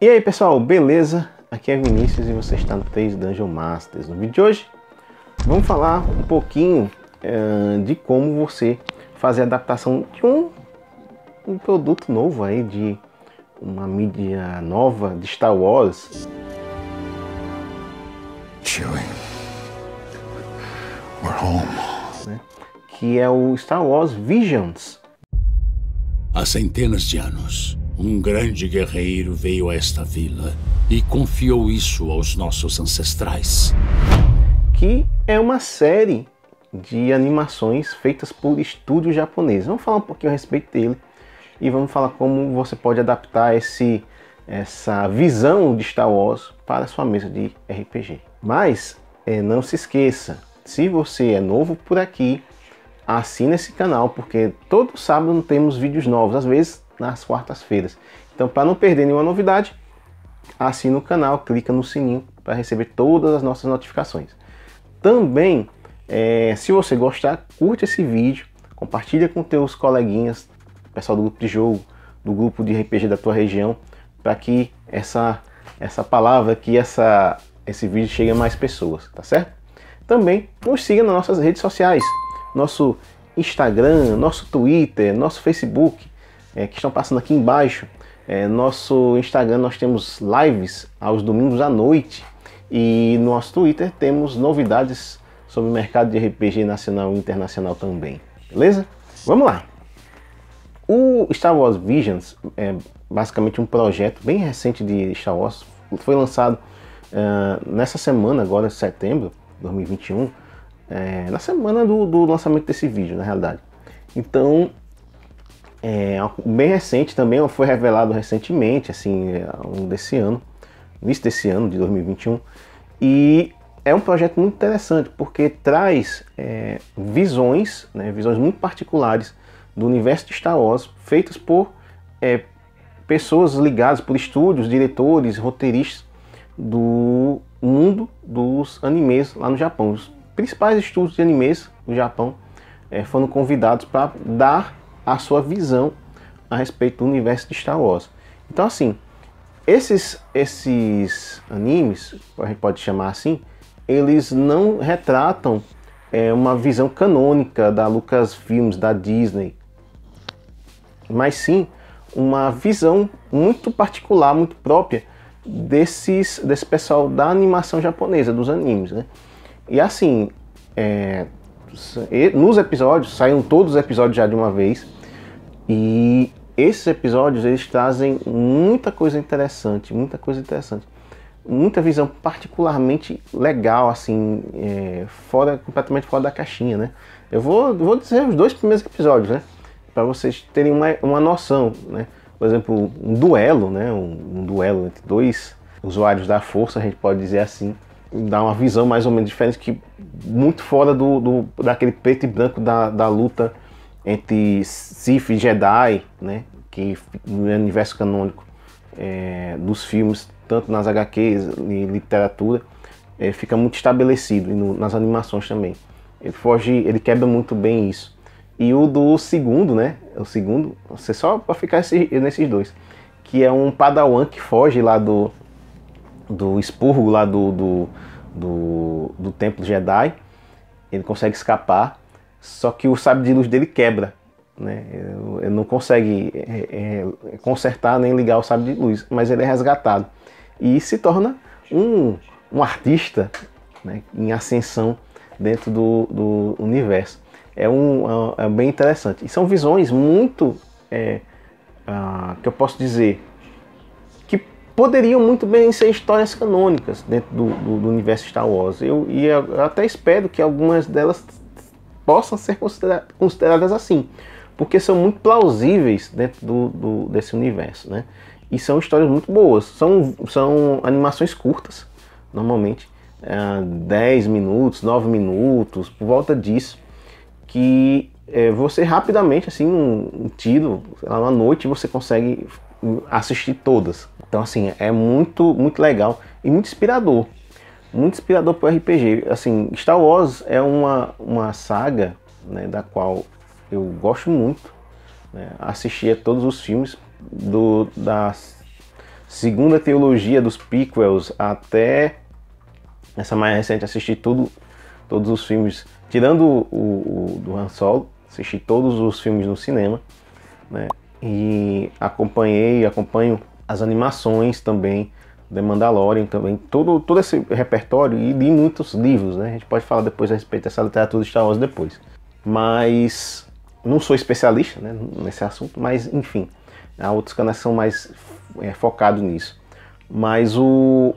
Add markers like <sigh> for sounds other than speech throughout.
E aí pessoal, beleza? Aqui é Vinícius e você está no 3 Dungeon Masters. No vídeo de hoje vamos falar um pouquinho uh, de como você fazer a adaptação de um, um produto novo aí, de uma mídia nova de Star Wars. Chewing. we're home né? Que é o Star Wars Visions. Há centenas de anos, um grande guerreiro veio a esta vila e confiou isso aos nossos ancestrais. Que é uma série de animações feitas por estúdio japonês. Vamos falar um pouquinho a respeito dele e vamos falar como você pode adaptar esse, essa visão de Star Wars para sua mesa de RPG. Mas é, não se esqueça, se você é novo por aqui, assina esse canal, porque todo sábado temos vídeos novos, às vezes nas quartas-feiras. Então, para não perder nenhuma novidade, assina o canal, clica no sininho para receber todas as nossas notificações. Também, é, se você gostar, curte esse vídeo, compartilha com teus coleguinhas, pessoal do grupo de jogo, do grupo de RPG da tua região, para que essa essa palavra, que essa esse vídeo chegue a mais pessoas, tá certo? também nos siga nas nossas redes sociais, nosso Instagram, nosso Twitter, nosso Facebook, é, que estão passando aqui embaixo. É, nosso Instagram nós temos lives aos domingos à noite e no nosso Twitter temos novidades sobre o mercado de RPG nacional e internacional também. Beleza? Vamos lá! O Star Wars Visions é basicamente um projeto bem recente de Star Wars, foi lançado uh, nessa semana, agora setembro, 2021, é, na semana do, do, lançamento desse vídeo, na realidade. Então, é bem recente também, foi revelado recentemente, assim, é, desse ano, início desse ano de 2021, e é um projeto muito interessante porque traz é, visões, né, visões muito particulares do universo de Star Wars, feitas por é, pessoas ligadas por estúdios, diretores, roteiristas do mundo dos animes lá no Japão. Os principais estudos de animes no Japão é, foram convidados para dar a sua visão a respeito do universo de Star Wars. Então, assim, esses, esses animes, a gente pode chamar assim, eles não retratam é, uma visão canônica da Lucasfilms, da Disney, mas sim uma visão muito particular, muito própria desses, desse pessoal da animação japonesa, dos animes, né? E assim, é, nos episódios, saíram todos os episódios já de uma vez, e esses episódios eles trazem muita coisa interessante, muita coisa interessante. Muita visão particularmente legal, assim, é, fora, completamente fora da caixinha, né? Eu vou, vou dizer os dois primeiros episódios, né? Para vocês terem uma, uma noção, né? por exemplo, um duelo, né? Um, um, duelo entre dois usuários da força, a gente pode dizer assim, dá uma visão mais ou menos diferente, que muito fora do, do daquele preto e branco da, da luta entre Sith e Jedi, né? Que no universo canônico é, dos filmes, tanto nas HQs e literatura, é, fica muito estabelecido e no, nas animações também. Ele foge, ele quebra muito bem isso e o do segundo, né? O segundo, você só para ficar esse, nesses dois, que é um padawan que foge lá do do expurgo lá do do, do, do templo Jedi. Ele consegue escapar, só que o sábio de luz dele quebra, né? Ele não consegue é, é, consertar nem ligar o sábio de luz, mas ele é resgatado e se torna um, um artista né? em ascensão dentro do, do universo é, um, é, é bem interessante. E são visões muito, é, ah, que eu posso dizer, que poderiam muito bem ser histórias canônicas dentro do, do, do universo Star Wars. Eu, e eu até espero que algumas delas possam ser considera consideradas assim, porque são muito plausíveis dentro do, do, desse universo, né? E são histórias muito boas. São, são animações curtas, normalmente, é, ah, 10 minutos, 9 minutos, por volta disso que é, você rapidamente, assim, um, um tiro, sei lá, uma noite, você consegue assistir todas. Então, assim, é muito, muito legal e muito inspirador. Muito inspirador para o RPG. Assim, Star Wars é uma, uma saga né, da qual eu gosto muito. Né? Assisti a todos os filmes, do, da segunda teologia dos prequels até essa mais recente, assisti tudo todos os filmes, tirando o, o do Han Solo, assisti todos os filmes no cinema, né? E acompanhei, acompanho as animações também, The Mandalorian também, todo, todo esse repertório e li muitos livros, né? A gente pode falar depois a respeito dessa literatura de Star Wars depois. Mas não sou especialista né, nesse assunto, mas enfim, há outros canais que são mais é, focados nisso. Mas o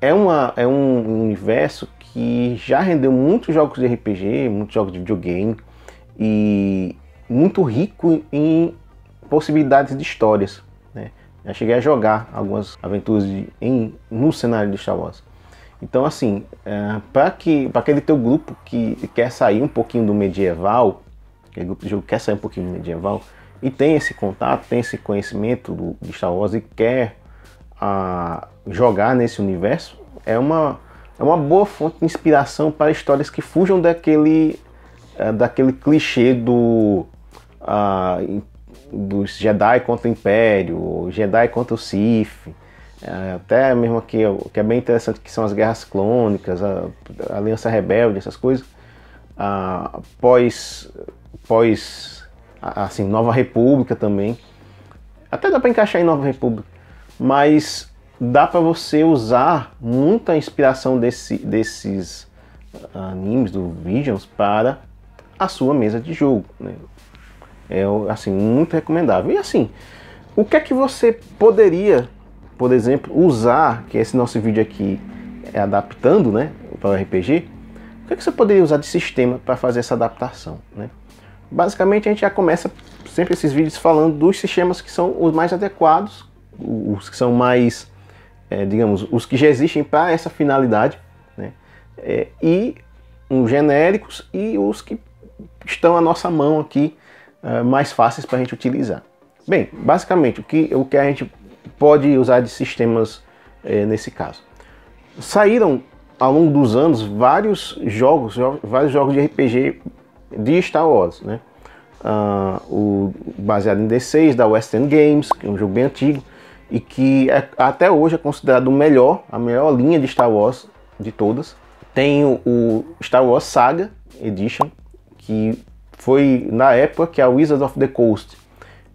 é, uma, é um universo que já rendeu muitos jogos de RPG, muitos jogos de videogame e muito rico em possibilidades de histórias. Né? Já cheguei a jogar algumas aventuras de, em, no cenário de Star Wars. Então, assim, é, para aquele teu grupo que quer sair um pouquinho do medieval, aquele grupo de jogo quer sair um pouquinho do medieval, e tem esse contato, tem esse conhecimento do, de Star Wars e quer a, ah, jogar nesse universo, é uma, é uma boa fonte de inspiração para histórias que fujam daquele, eh, daquele clichê do, uh, dos Jedi contra o Império, Jedi contra o Sith. Eh, até mesmo aqui, que é bem interessante, que são as guerras clônicas, a, a Aliança Rebelde, essas coisas. Ah, pós, pós assim, Nova República também. Até dá para encaixar em Nova República, mas dá para você usar muita inspiração desse, desses ah, animes do Visions para a sua mesa de jogo. Né? É assim muito recomendável. E assim, o que é que você poderia, por exemplo, usar que é esse nosso vídeo aqui é adaptando, né, para o RPG? O que, é que você poderia usar de sistema para fazer essa adaptação, né? Basicamente a gente já começa sempre esses vídeos falando dos sistemas que são os mais adequados, os que são mais é, digamos, os que já existem para essa finalidade, né? É, e os genéricos e os que estão à nossa mão aqui, é, mais fáceis para a gente utilizar. Bem, basicamente, o que, o que a gente pode usar de sistemas é, nesse caso? Saíram ao longo dos anos vários jogos, jo vários jogos de RPG de Star Wars, né? Uh, o baseado em D6 da Western Games, que é um jogo bem antigo e que é, até hoje é considerado o melhor, a melhor linha de Star Wars de todas. Tem o, o Star Wars Saga Edition, que foi na época que a Wizards of the Coast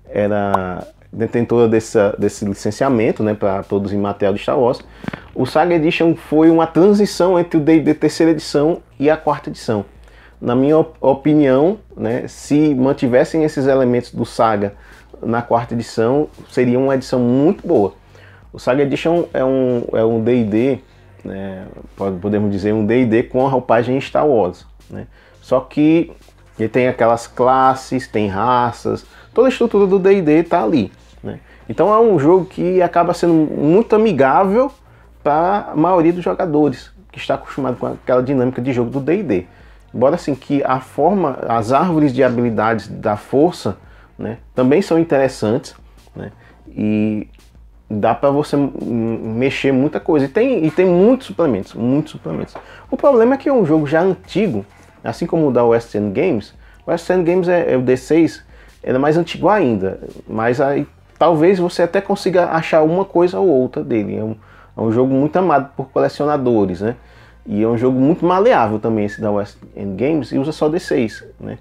era detentora desse licenciamento né, para produzir material de Star Wars. O Saga Edition foi uma transição entre o D&D terceira edição e a quarta edição. Na minha op opinião, né, se mantivessem esses elementos do Saga na quarta edição seria uma edição muito boa. O Saga Edition é um é um D&D, né, podemos dizer um D&D com a roupagem Star Wars, né? Só que ele tem aquelas classes, tem raças, toda a estrutura do D&D está ali, né? Então é um jogo que acaba sendo muito amigável para a maioria dos jogadores que está acostumado com aquela dinâmica de jogo do D&D. Embora assim que a forma, as árvores de habilidades da força né? Também são interessantes, né? E dá para você mexer muita coisa. E tem, e tem muitos suplementos, muitos suplementos. O problema é que é um jogo já antigo, assim como o da West End Games. O West End Games é, é o D6, ele é mais antigo ainda, mas aí talvez você até consiga achar uma coisa ou outra dele. É um, é um jogo muito amado por colecionadores, né? E é um jogo muito maleável também esse da West End Games e usa só D6, né?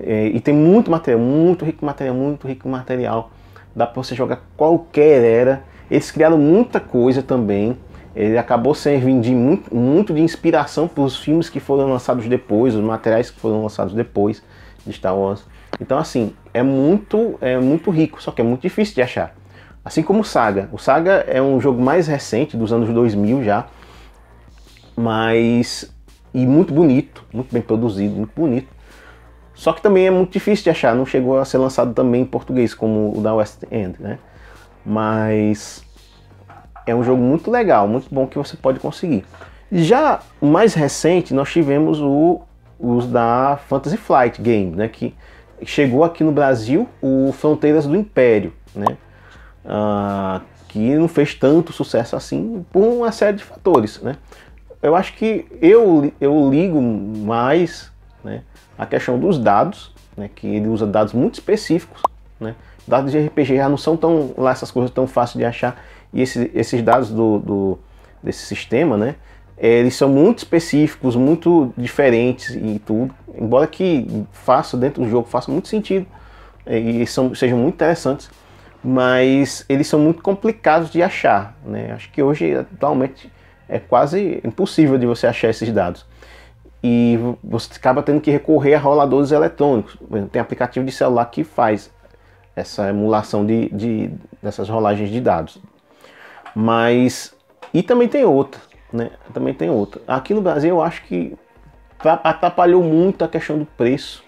É, e tem muito material, muito rico material, muito rico material. Dá para você jogar qualquer era. Eles criaram muita coisa também. Ele acabou servindo de muito, muito de inspiração para os filmes que foram lançados depois, os materiais que foram lançados depois de Star Wars. Então, assim, é muito, é muito rico, só que é muito difícil de achar. Assim como o Saga. O Saga é um jogo mais recente, dos anos 2000 já, mas. e muito bonito, muito bem produzido, muito bonito. Só que também é muito difícil de achar, não chegou a ser lançado também em português, como o da West End, né? Mas é um jogo muito legal, muito bom que você pode conseguir. Já mais recente, nós tivemos o, os da Fantasy Flight Game, né? Que chegou aqui no Brasil o Fronteiras do Império, né? Ah, que não fez tanto sucesso assim por uma série de fatores, né? Eu acho que eu, eu ligo mais, né? a questão dos dados, né, que ele usa dados muito específicos. Né? Dados de RPG já não são tão lá essas coisas tão fáceis de achar e esse, esses dados do, do, desse sistema, né, eles são muito específicos, muito diferentes e tudo. Embora que faça dentro do jogo faça muito sentido é, e são, sejam muito interessantes, mas eles são muito complicados de achar. Né? Acho que hoje atualmente é quase impossível de você achar esses dados e você acaba tendo que recorrer a roladores eletrônicos. Tem aplicativo de celular que faz essa emulação de, de dessas rolagens de dados. Mas e também tem outra, né? Também tem outra. Aqui no Brasil eu acho que tá, atrapalhou muito a questão do preço.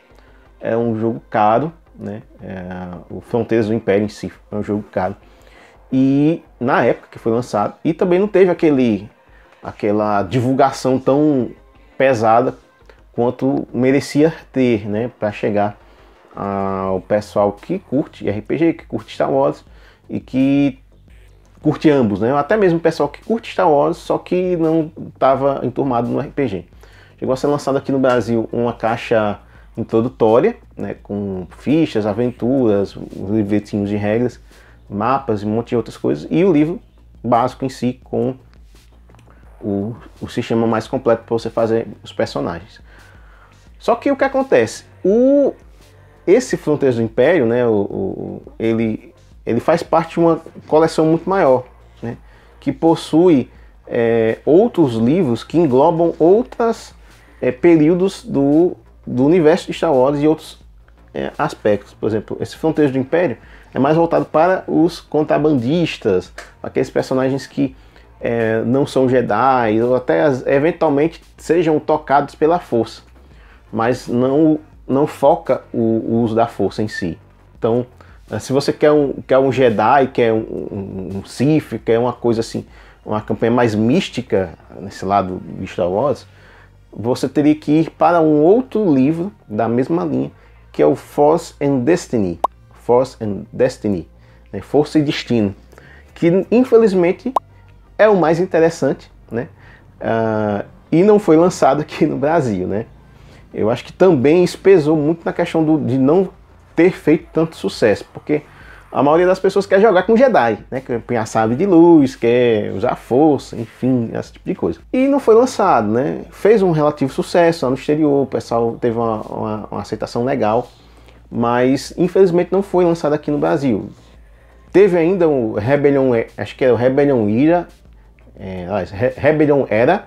É um jogo caro, né? É, o Fronteiras do Império em si é um jogo caro. E na época que foi lançado e também não teve aquele aquela divulgação tão pesada quanto merecia ter, né, para chegar ao pessoal que curte RPG, que curte Star Wars e que curte ambos, né? Até mesmo o pessoal que curte Star Wars, só que não estava enturmado no RPG. Chegou a ser lançado aqui no Brasil uma caixa introdutória, né, com fichas, aventuras, livretinhos de regras, mapas e um monte de outras coisas, e o livro básico em si com o, o sistema mais completo para você fazer os personagens. Só que o que acontece? O, esse Fronteiras do Império, né, o, o, ele, ele faz parte de uma coleção muito maior, né, que possui é, outros livros que englobam outros é, períodos do, do universo de Star Wars e outros é, aspectos. Por exemplo, esse Fronteiras do Império é mais voltado para os contrabandistas, aqueles personagens que é, não são Jedi, ou até eventualmente sejam tocados pela força, mas não, não foca o, o uso da força em si. Então, eh, se você quer um, quer um Jedi, quer um, um, um Sith, quer uma coisa assim, uma campanha mais mística nesse lado de Star Wars, você teria que ir para um outro livro da mesma linha, que é o Force and Destiny. Force and Destiny, né? Força e Destino, que infelizmente é o mais interessante, né? Uh, e não foi lançado aqui no Brasil, né? Eu acho que também isso pesou muito na questão do, de não ter feito tanto sucesso, porque a maioria das pessoas quer jogar com Jedi, né? Quer punhar sabre de luz, quer usar força, enfim, esse tipo de coisa. E não foi lançado, né? Fez um relativo sucesso lá no exterior, o pessoal teve uma, uma, uma aceitação legal, mas infelizmente não foi lançado aqui no Brasil. Teve ainda o Rebellion, acho que era o Rebellion Ira é, Rebellion Era,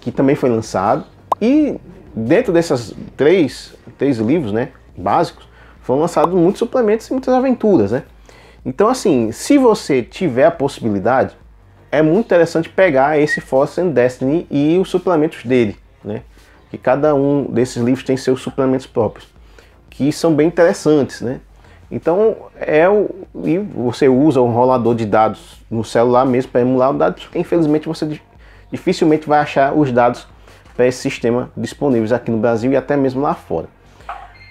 que também foi lançado. E dentro desses três, três livros né, básicos, foram lançados muitos suplementos e muitas aventuras. Né? Então, assim, se você tiver a possibilidade, é muito interessante pegar esse Force and Destiny e os suplementos dele, né? Que cada um desses livros tem seus suplementos próprios, que são bem interessantes, né? Então, é o, e você usa um rolador de dados no celular mesmo para emular o dado, porque infelizmente você dificilmente vai achar os dados para esse sistema disponíveis aqui no Brasil e até mesmo lá fora.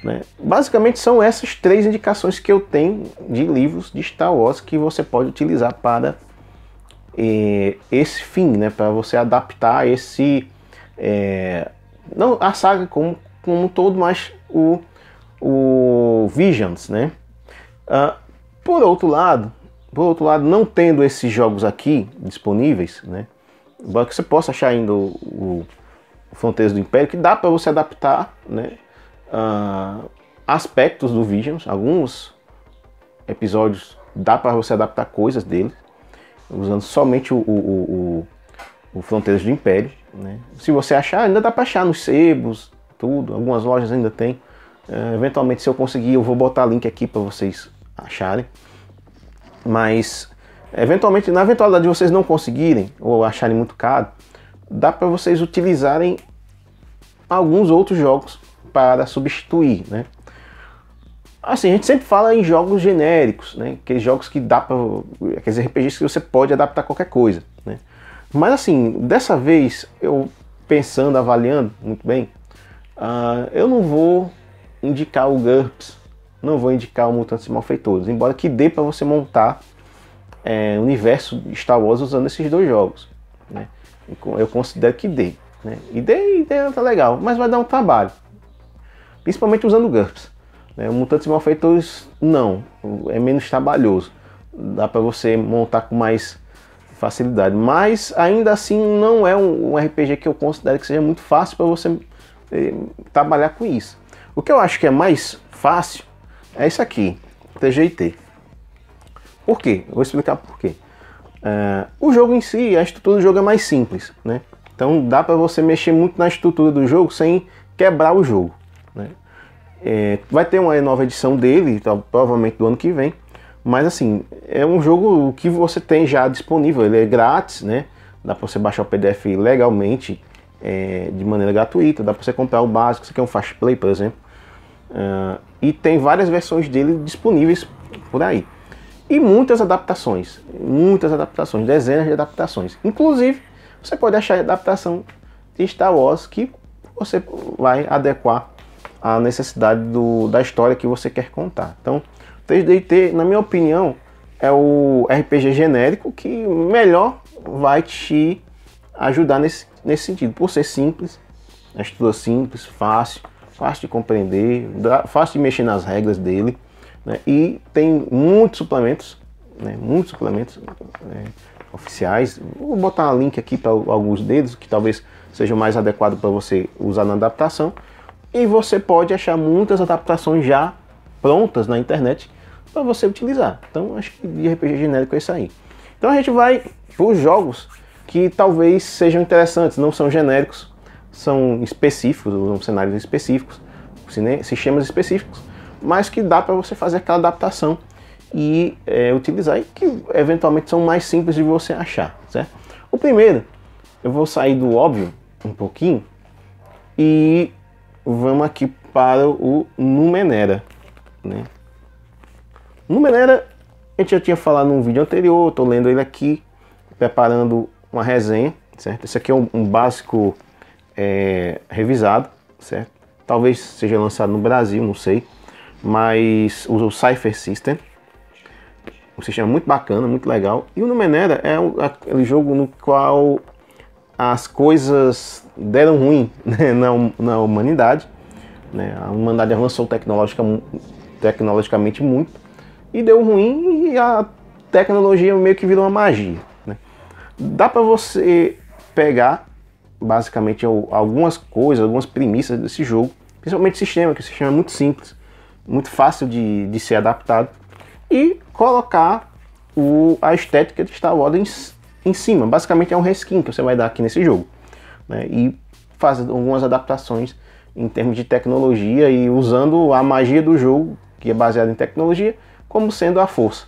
Né? Basicamente são essas três indicações que eu tenho de livros de Star Wars que você pode utilizar para eh, esse fim, né? para você adaptar esse eh, não a saga como, como um todo, mas o, o Visions, né? Uh, por outro lado, por outro lado, não tendo esses jogos aqui disponíveis, né? Embora que você possa achar ainda o, o, Fronteiras do Império, que dá para você adaptar, né? Uh, aspectos do Visions, alguns episódios dá para você adaptar coisas dele, usando somente o, o, o, o Fronteiras do Império. Né? Se você achar, ainda dá para achar nos sebos, tudo, algumas lojas ainda tem. Uh, eventualmente, se eu conseguir, eu vou botar link aqui para vocês acharem. Mas, eventualmente, na eventualidade de vocês não conseguirem ou acharem muito caro, dá para vocês utilizarem alguns outros jogos para substituir, né? Assim, a gente sempre fala em jogos genéricos, né? Aqueles jogos que dá para aqueles RPGs que você pode adaptar qualquer coisa, né? Mas assim, dessa vez eu pensando, avaliando muito bem, uh, eu não vou indicar o GURPS não vou indicar o Mutantes e Malfeitores, embora que dê para você montar é, universo Star Wars usando esses dois jogos. Né? Eu considero que dê. Né? E dê, e dê tá legal, mas vai dar um trabalho. Principalmente usando GURPS. Né? O Mutantes e Malfeitores, não. É menos trabalhoso. Dá para você montar com mais facilidade. Mas ainda assim não é um, um RPG que eu considero que seja muito fácil para você eh, trabalhar com isso. O que eu acho que é mais fácil é isso aqui, TGT. Por quê? Eu vou explicar por quê. É, o jogo em si, a estrutura do jogo é mais simples, né? Então dá para você mexer muito na estrutura do jogo sem quebrar o jogo, né? É, vai ter uma nova edição dele, provavelmente do ano que vem. Mas assim, é um jogo que você tem já disponível, ele é grátis, né? Dá para você baixar o PDF legalmente, é, de maneira gratuita, dá para você comprar o básico, você quer um Fast Play, por exemplo. Uh, e tem várias versões dele disponíveis por aí. E muitas adaptações, muitas adaptações, dezenas de adaptações. Inclusive, você pode achar a adaptação de Star Wars que você vai adequar à necessidade do, da história que você quer contar. Então, 3DT, na minha opinião, é o RPG genérico que melhor vai te ajudar nesse, nesse sentido, por ser simples, a estrutura simples, fácil, fácil de compreender, fácil de mexer nas regras dele. Né? E tem muitos suplementos, né? muitos suplementos né, oficiais. Vou botar um link aqui para alguns deles, que talvez seja mais adequado para você usar na adaptação. E você pode achar muitas adaptações já prontas na internet para você utilizar. Então, acho que de RPG é genérico é isso aí. Então, a gente vai para os jogos que talvez sejam interessantes, não são genéricos, são específicos, usam cenários específicos, sistemas específicos, mas que dá para você fazer aquela adaptação e é, utilizar, e que eventualmente são mais simples de você achar, certo? O primeiro, eu vou sair do óbvio um pouquinho e vamos aqui para o Numenera, né? Numenera, a gente já tinha falado num vídeo anterior, estou lendo ele aqui, preparando uma resenha, certo? Esse aqui é um, um básico é, revisado, certo? Talvez seja lançado no Brasil, não sei. Mas usa o Cypher System. Um sistema muito bacana, muito legal. E o Numenera é aquele jogo no qual as coisas deram ruim <laughs> né, na, na, humanidade. Né? A humanidade avançou tecnologica, tecnologicamente muito e deu ruim e a tecnologia meio que virou uma magia. Né? Dá para você pegar basicamente é algumas coisas, algumas premissas desse jogo, principalmente o sistema, que o sistema é muito simples, muito fácil de, de ser adaptado, e colocar o, a estética de Star Wars em, em, cima. Basicamente é um reskin que você vai dar aqui nesse jogo, né? e fazer algumas adaptações em termos de tecnologia e usando a magia do jogo, que é baseada em tecnologia, como sendo a força.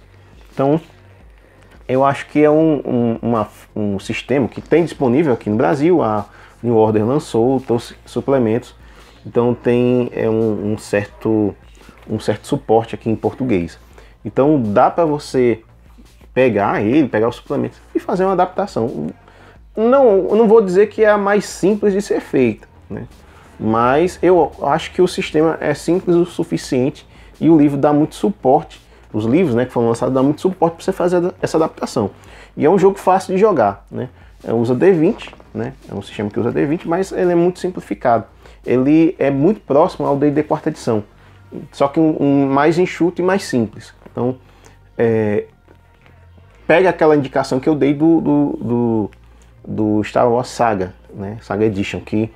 Então, eu acho que é um, um, uma, um sistema que tem disponível aqui no Brasil. A New Order lançou os suplementos, então tem é, um, um, certo, um certo suporte aqui em português. Então dá para você pegar ele, pegar os suplementos e fazer uma adaptação. Não, não vou dizer que é a mais simples de ser feita, né? mas eu acho que o sistema é simples o suficiente e o livro dá muito suporte os livros né, que foram lançados dão muito suporte para você fazer essa adaptação. E é um jogo fácil de jogar, né? É usa D20, né? É um sistema que usa D20, mas ele é muito simplificado. Ele é muito próximo ao D&D quarta edição, só que um, um, mais enxuto e mais simples. Então, é, pega aquela indicação que eu dei do, do, do, do Star Wars Saga, né? Saga Edition, que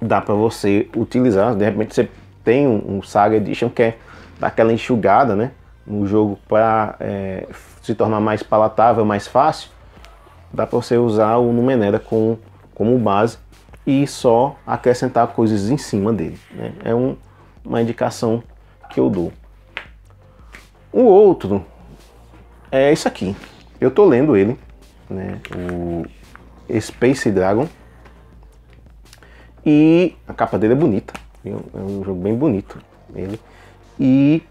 dá para você utilizar. De repente você tem um, um Saga Edition que é daquela enxugada, né? no jogo para é, se tornar mais palatável, mais fácil, dá para você usar o Numenera com, como base e só acrescentar coisas em cima dele. Né? É um, uma indicação que eu dou. O outro é isso aqui. Eu estou lendo ele, né? O Space Dragon. E a capa dele é bonita. É um é jogo bem bonito. Ele. E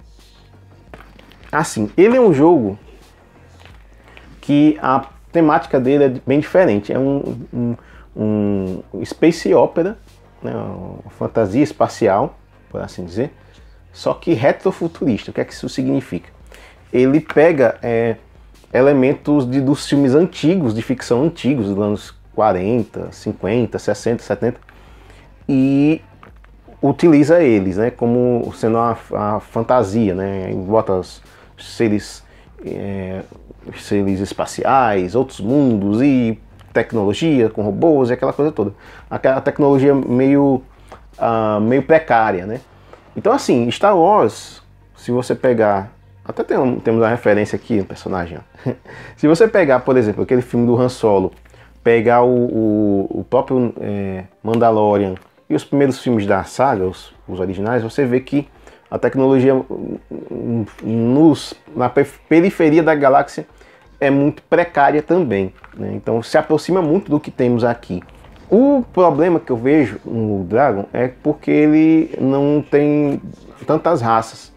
Assim, ele é um jogo que a temática dele é bem diferente. É um, um, um space opera, né, uma fantasia espacial, por assim dizer, só que retrofuturista. O que é que isso significa? Ele pega é, elementos de, dos filmes antigos, de ficção antigos, dos anos 40, 50, 60, 70, e utiliza eles, né, como sendo a, a fantasia, né, bota as, seres, é, seres espaciais, outros mundos e tecnologia com robôs e aquela coisa toda. Aquela tecnologia meio, uh, meio precária, né? Então, assim, Star Wars, se você pegar. Até tem temos uma referência aqui, um personagem. Ó. <laughs> se você pegar, por exemplo, aquele filme do Han Solo, pegar o, o, o próprio é, Mandalorian e os primeiros filmes da saga, os, os originais, você vê que a tecnologia nos, na periferia da galáxia é muito precária também. Né? Então se aproxima muito do que temos aqui. O problema que eu vejo no Dragon é porque ele não tem tantas raças.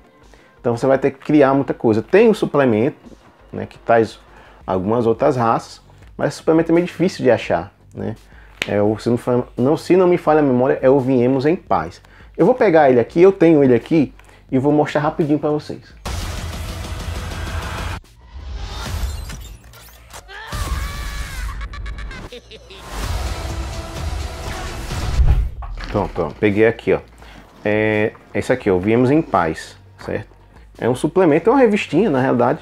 Então você vai ter que criar muita coisa. Tem o um suplemento, né, que traz algumas outras raças, mas esse suplemento é meio difícil de achar. Né? É, se, não, se não me falha a memória, é o Viemos em Paz. Eu vou pegar ele aqui, eu tenho ele aqui, e vou mostrar rapidinho para vocês. Pronto, pronto. Peguei aqui, ó. É esse é aqui, ó. Viemos em Paz, certo? É um suplemento, é uma revistinha, na realidade,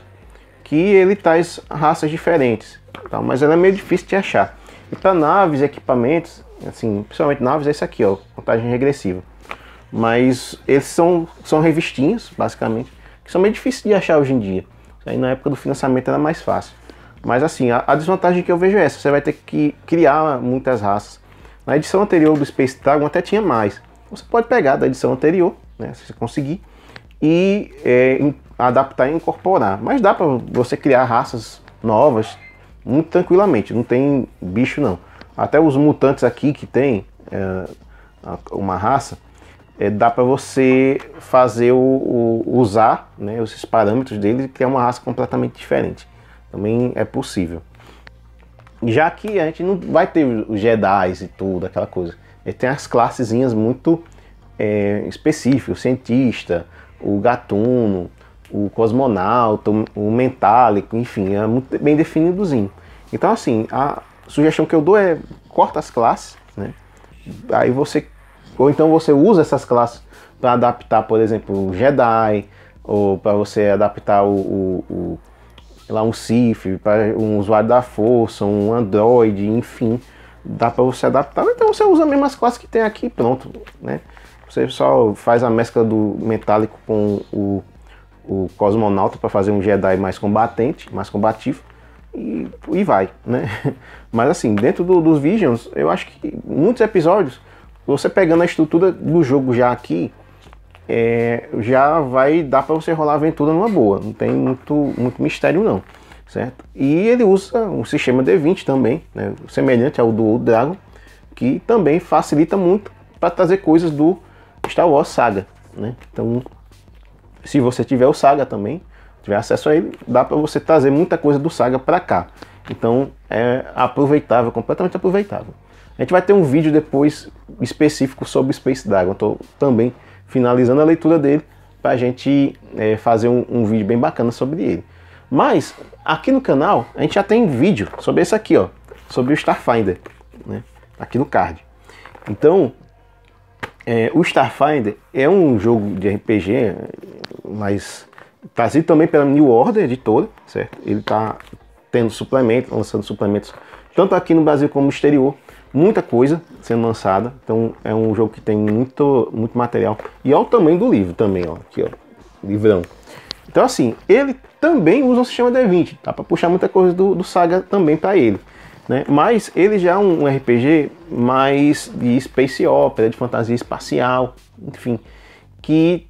que ele traz raças diferentes, tá? mas ela é meio difícil de achar. E para naves, equipamentos, assim, principalmente naves, é esse aqui, ó. Contagem regressiva. Mas eles são, são revistinhas, basicamente, que são meio difíceis de achar hoje em dia. Aí na época do financiamento era mais fácil. Mas assim, a, a desvantagem que eu vejo é essa, você vai ter que criar muitas raças. Na edição anterior do Space Dragon até tinha mais. Você pode pegar da edição anterior, né, se você conseguir, e é, adaptar e incorporar. Mas dá para você criar raças novas muito tranquilamente, não tem bicho não. Até os mutantes aqui que tem é, uma raça, é, dá para você fazer o, o usar né, esses parâmetros dele e é uma raça completamente diferente. Também é possível. Já que a gente não vai ter os Jedi e tudo, aquela coisa. Ele tem as classezinhas muito é, específicas, o cientista, o gatuno, o cosmonauta, o metálico, enfim, é muito bem definidozinho. Então assim, a sugestão que eu dou é corta as classes, né? Aí você ou então você usa essas classes para adaptar, por exemplo, o Jedi, ou para você adaptar o, o, o lá um Sif, para um usuário da força, um Android, enfim, dá para você adaptar. Então você usa as mesmas classes que tem aqui, pronto, né? Você só faz a mescla do metálico com o, o cosmonauta para fazer um Jedi mais combatente, mais combativo. E, e vai, né? <laughs> Mas assim, dentro do, dos Visions, eu acho que muitos episódios você pegando a estrutura do jogo já aqui, é, já vai dar para você rolar a aventura numa boa. Não tem muito, muito mistério não, certo? E ele usa um sistema D20 também, né, semelhante ao do Old Dragon, que também facilita muito para trazer coisas do Star Wars Saga, né? Então, se você tiver o Saga também, tiver acesso a ele, dá para você trazer muita coisa do Saga para cá. Então, é aproveitável, completamente aproveitável. A gente vai ter um vídeo depois específico sobre Space Dragon. Estou também finalizando a leitura dele para a gente é, fazer um, um, vídeo bem bacana sobre ele. Mas aqui no canal a gente já tem vídeo sobre esse aqui, ó, sobre o Starfinder, né? Aqui no card. Então é, o Starfinder é um jogo de RPG, mas trazido também pela New Order editora, certo? Ele está tendo suplementos, lançando suplementos tanto aqui no Brasil como no exterior muita coisa sendo lançada. Então é um jogo que tem muito, muito material. E olha o tamanho do livro também, ó. Aqui, ó. Livrão. Então, assim, ele também usa o sistema D20. Dá para puxar muita coisa do, do Saga também para ele. Né? Mas ele já é um RPG mais de space opera, de fantasia espacial, enfim, que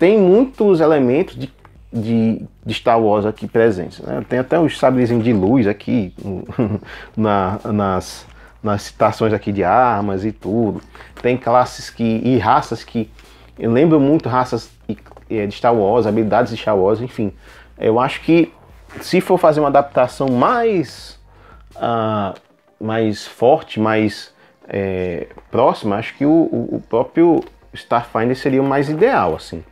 tem muitos elementos de, de, de Star Wars aqui presentes. Né? Tem até os sabrezinhos de luz aqui <laughs> na, nas, nas citações aqui de armas e tudo. Tem classes que e raças que lembram muito raças eh, de Star Wars, habilidades de Star Wars, enfim. Eu acho que se for fazer uma adaptação mais uh, mais forte, mais é, próxima, acho que o, o, próprio Starfinder seria o mais ideal, assim.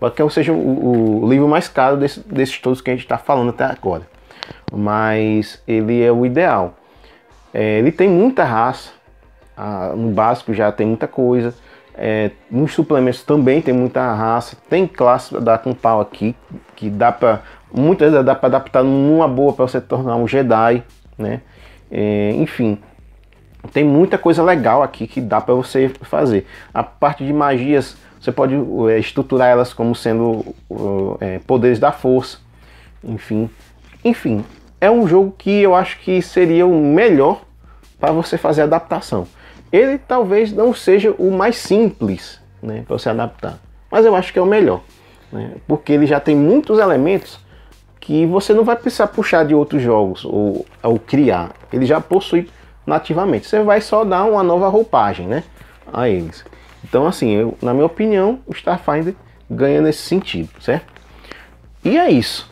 Porque ou seja o, o livro mais caro desse, desses todos que a gente está falando até agora. Mas ele é o ideal. É, ele tem muita raça, ah, no básico já tem muita coisa. É, nos suplementos também tem muita raça, tem classe da dar com pau aqui, que dá para muitas vezes dá para adaptar numa boa para você tornar um Jedi, né? É, enfim, tem muita coisa legal aqui que dá para você fazer. A parte de magias, você pode é, estruturar elas como sendo é, poderes da força, enfim, enfim, é um jogo que eu acho que seria o melhor para você fazer adaptação. Ele talvez não seja o mais simples né, para você adaptar, mas eu acho que é o melhor, né, porque ele já tem muitos elementos que você não vai precisar puxar de outros jogos ou, ou criar. Ele já possui nativamente. Você vai só dar uma nova roupagem né, a eles. Então, assim, eu, na minha opinião, o Starfinder ganha nesse sentido, certo? E é isso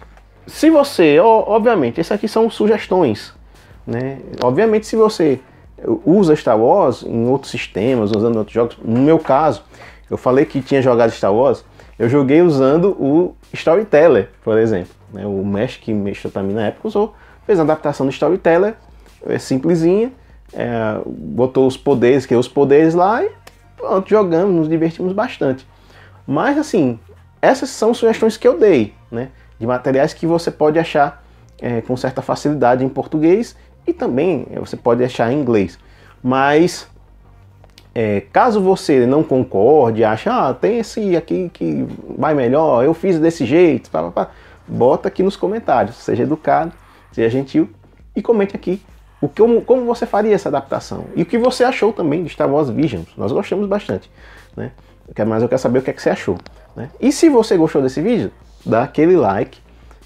se você, obviamente, isso aqui são sugestões, né? Obviamente, se você usa Star Wars em outros sistemas, usando outros jogos, no meu caso, eu falei que tinha jogado Star Wars, eu joguei usando o Storyteller, por exemplo. Né? O Mesh que mexeu também na época usou, fez a adaptação do Storyteller, é simplesinha, é, botou os poderes, que os poderes lá e pronto, jogamos, nos divertimos bastante. Mas assim, essas são sugestões que eu dei, né? de materiais que você pode achar é, com certa facilidade em português e também é, você pode achar em inglês. Mas é, caso você não concorde, acha, ah, tem esse aqui que vai melhor, eu fiz desse jeito, pá, pá, pá, bota aqui nos comentários, seja educado, seja gentil e comente aqui o que, como, como você faria essa adaptação e o que você achou também de Star Wars Visions. Nós gostamos bastante, né? Mas eu quero saber o que, é que você achou. Né? E se você gostou desse vídeo, dá aquele like.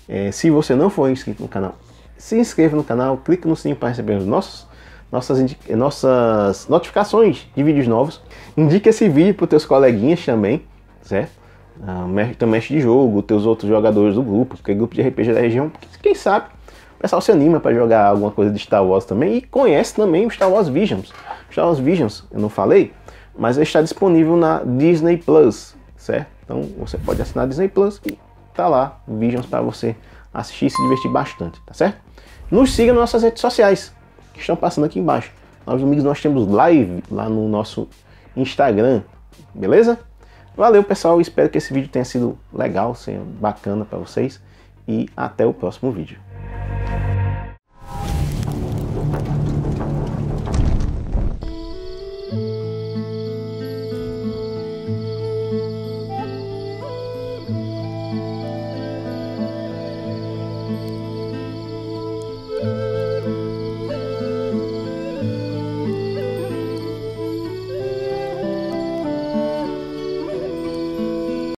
É, se você não for inscrito no canal, se inscreva no canal, clique no sininho para receber os nossos nossas, nossas notificações de vídeos novos. Indique esse vídeo para os teus coleguinhas também, certo? Ah, teu mestre de jogo, teus outros jogadores do grupo, porque é grupo de RPG da região, quem sabe o pessoal se anima para jogar alguma coisa de Star Wars também e conhece também o Star Wars Visions. Star Wars Visions, eu não falei, mas está disponível na Disney Plus, certo? Então você pode assinar a Disney Plus e tá lá, Visions, para você assistir e se divertir bastante, tá certo? Nos siga nas nossas redes sociais, que estão passando aqui embaixo. Aos domingos nós temos live lá no nosso Instagram, beleza? Valeu, pessoal. Espero que esse vídeo tenha sido legal, seja bacana para vocês. E até o próximo vídeo.